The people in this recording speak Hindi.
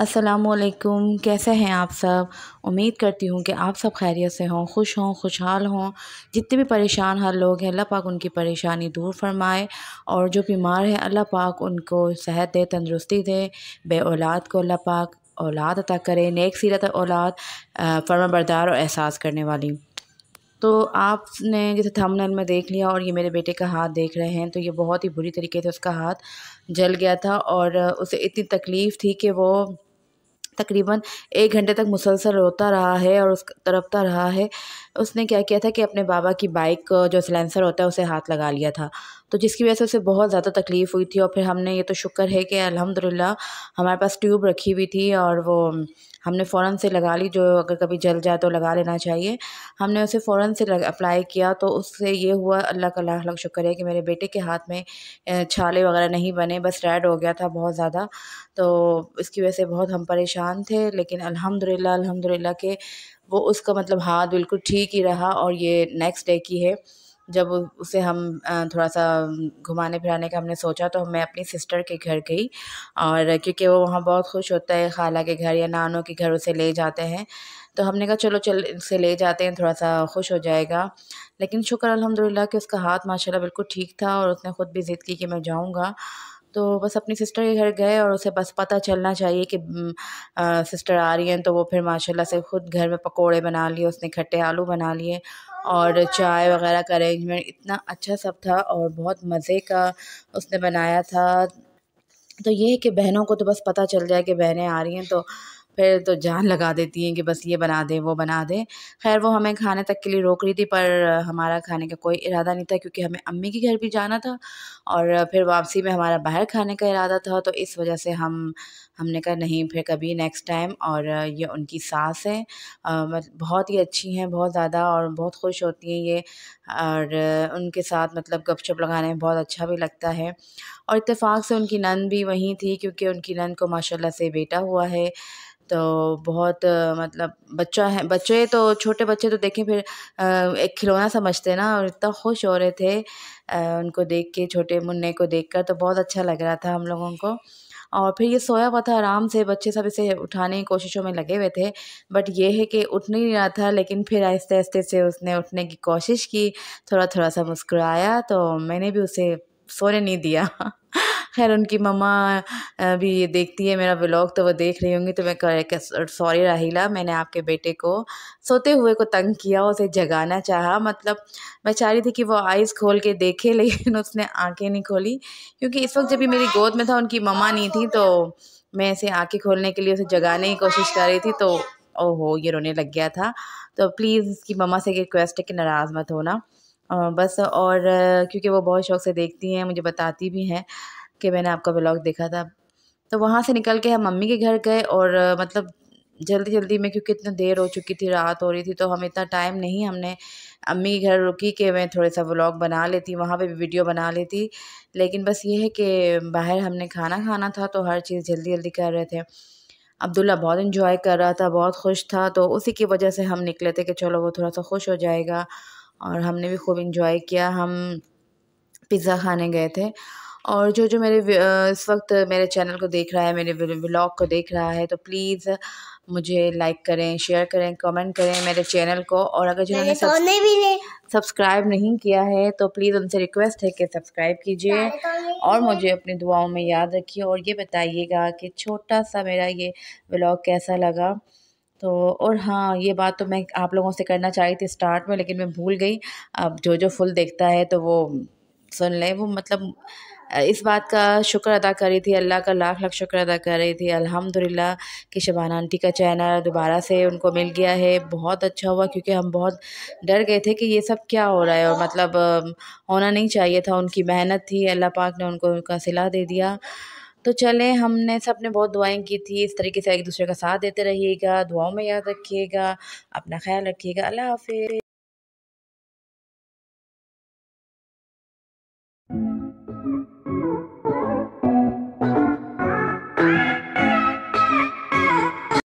असलकुम कैसे हैं आप सब उम्मीद करती हूँ कि आप सब खैरियत से हों खुश हों खुशहाल हों जितने भी परेशान हर लोग हैं अल्लाह पाक उनकी परेशानी दूर फरमाए और जो बीमार हैं अल्लाह पाक उनको सेहत दे तंदरुस्ती दे बे औलाद को अल्लाह पाक औलाद अता करे नेक सीरत औलाद फर्माबरदार और एहसास करने वाली तो आपने जैसे थमनल में देख लिया और ये मेरे बेटे का हाथ देख रहे हैं तो ये बहुत ही बुरी तरीके से उसका हाथ जल गया था और उसे इतनी तकलीफ़ थी कि वो तकरीबन एक घंटे तक मुसलसल रोता रहा है और उस तड़पता रहा है उसने क्या किया था कि अपने बाबा की बाइक जो सिलेंसर होता है उसे हाथ लगा लिया था तो जिसकी वजह से उसे बहुत ज़्यादा तकलीफ़ हुई थी और फिर हमने ये तो शुक्र है कि अल्हम्दुलिल्लाह हमारे पास ट्यूब रखी हुई थी और वो हमने फ़ौरन से लगा ली जो अगर कभी जल जाए तो लगा लेना चाहिए हमने उसे फ़ौरन से अप्लाई किया तो उससे ये हुआ अल्लाह का अल्लाह लाख शुक्र है कि मेरे बेटे के हाथ में छाले वगैरह नहीं बने बस रेड हो गया था बहुत ज़्यादा तो इसकी वजह से बहुत हम परेशान थे लेकिन अल्हम्दुलिल्लाह अल्हम्दुलिल्लाह के वो उसका मतलब हाथ बिल्कुल ठीक ही रहा और ये नेक्स्ट डे की है जब उसे हम थोड़ा सा घुमाने फिराने का हमने सोचा तो मैं अपनी सिस्टर के घर गई और क्योंकि वो वहाँ बहुत खुश होता है खाला के घर या नानों के घर उसे ले जाते हैं तो हमने कहा चलो चल उसे ले जाते हैं थोड़ा सा खुश हो जाएगा लेकिन शुक्र अलहमदिल्ला कि उसका हाथ माशाल्लाह बिल्कुल ठीक था और उसने ख़ुद भी ज़िद की कि मैं जाऊँगा तो बस अपनी सिस्टर के घर गए और उसे बस पता चलना चाहिए कि आ, सिस्टर आ रही हैं तो वो फिर माशाल्लाह से खुद घर में पकोड़े बना लिए उसने खट्टे आलू बना लिए और चाय वगैरह का अरेंजमेंट इतना अच्छा सब था और बहुत मज़े का उसने बनाया था तो ये है कि बहनों को तो बस पता चल जाए कि बहनें आ रही हैं तो फिर तो जान लगा देती हैं कि बस ये बना दे वो बना दे खैर वो हमें खाने तक के लिए रोक रही थी पर हमारा खाने का कोई इरादा नहीं था क्योंकि हमें अम्मी के घर भी जाना था और फिर वापसी में हमारा बाहर खाने का इरादा था तो इस वजह से हम हमने कहा नहीं फिर कभी नेक्स्ट टाइम और ये उनकी सास है बहुत ही अच्छी हैं बहुत ज़्यादा और बहुत खुश होती हैं ये और उनके साथ मतलब गपशप लगाने में बहुत अच्छा भी लगता है और इतफाक़ से उनकी नंद भी वहीं थी क्योंकि उनकी नंद को माशाल्लाह से बेटा हुआ है तो बहुत मतलब बच्चा है बच्चे तो छोटे बच्चे तो देखें फिर एक खिलौना समझते ना और इतना खुश हो रहे थे उनको देख के छोटे मुन्ने को देखकर तो बहुत अच्छा लग रहा था हम लोगों को और फिर ये सोया हुआ था आराम से बच्चे सब इसे उठाने की कोशिशों में लगे हुए थे बट ये है कि उठ नहीं रहा था लेकिन फिर आहिस्ते आहिस्ते से उसने उठने की कोशिश की थोड़ा थोड़ा सा मुस्कुराया तो मैंने भी उसे सोने नहीं दिया खैर उनकी मम्मा भी ये देखती है मेरा ब्लॉग तो वो देख रही होंगी तो मैं सॉरी राहिला मैंने आपके बेटे को सोते हुए को तंग किया उसे जगाना चाहा मतलब मैं चाह रही थी कि वो आइज़ खोल के देखे लेकिन उसने आंखें नहीं खोली क्योंकि इस वक्त जब भी मेरी गोद में था उनकी मम्मा नहीं थी तो मैं ऐसे आँखें खोलने के लिए उसे जगाने की कोशिश कर रही थी तो ओहो ये रोने लग गया था तो प्लीज़ उसकी मम्मा से रिक्वेस्ट है कि नाराज़ मत होना बस और क्योंकि वो बहुत शौक से देखती हैं मुझे बताती भी हैं कि मैंने आपका ब्लॉग देखा था तो वहाँ से निकल के हम मम्मी के घर गए और मतलब जल्दी जल्दी में क्योंकि इतना देर हो चुकी थी रात हो रही थी तो हम इतना टाइम नहीं हमने अम्मी के घर रुकी कि मैं थोड़ा सा व्लॉग बना लेती वहाँ पे भी वीडियो बना लेती लेकिन बस ये है कि बाहर हमने खाना खाना था तो हर चीज़ जल्दी जल्दी कर रहे थे अब्दुल्ला बहुत इन्जॉय कर रहा था बहुत खुश था तो उसी की वजह से हम निकले थे कि चलो वो थोड़ा सा खुश हो जाएगा और हमने भी खूब इन्जॉय किया हम पिज़्ज़ा खाने गए थे और जो जो मेरे इस वक्त मेरे चैनल को देख रहा है मेरे व्लॉग को देख रहा है तो प्लीज़ मुझे लाइक करें शेयर करें कमेंट करें मेरे चैनल को और अगर जिन्होंने सब्सक्राइब नहीं किया है तो प्लीज़ उनसे रिक्वेस्ट है कि सब्सक्राइब कीजिए और मुझे अपनी दुआओं में याद रखिए और ये बताइएगा कि छोटा सा मेरा ये व्लॉग कैसा लगा तो और हाँ ये बात तो मैं आप लोगों से करना चाह रही थी स्टार्ट में लेकिन मैं भूल गई अब जो जो फुल देखता है तो वो सुन लें वो मतलब इस बात का शुक्र अदा कर रही थी अल्लाह का लाख लाख शुक्र अदा कर रही थी अल्हम्दुलिल्लाह कि शबाना आंटी का चैनल दोबारा से उनको मिल गया है बहुत अच्छा हुआ क्योंकि हम बहुत डर गए थे कि ये सब क्या हो रहा है और मतलब होना नहीं चाहिए था उनकी मेहनत थी अल्लाह पाक ने उनको उनका सिला दे दिया तो चलें हमने सब ने बहुत दुआएं की थी इस तरीके से एक दूसरे का साथ देते रहिएगा दुआओं में याद रखिएगा अपना ख्याल रखिएगा अल्लाह हाफि Thank you.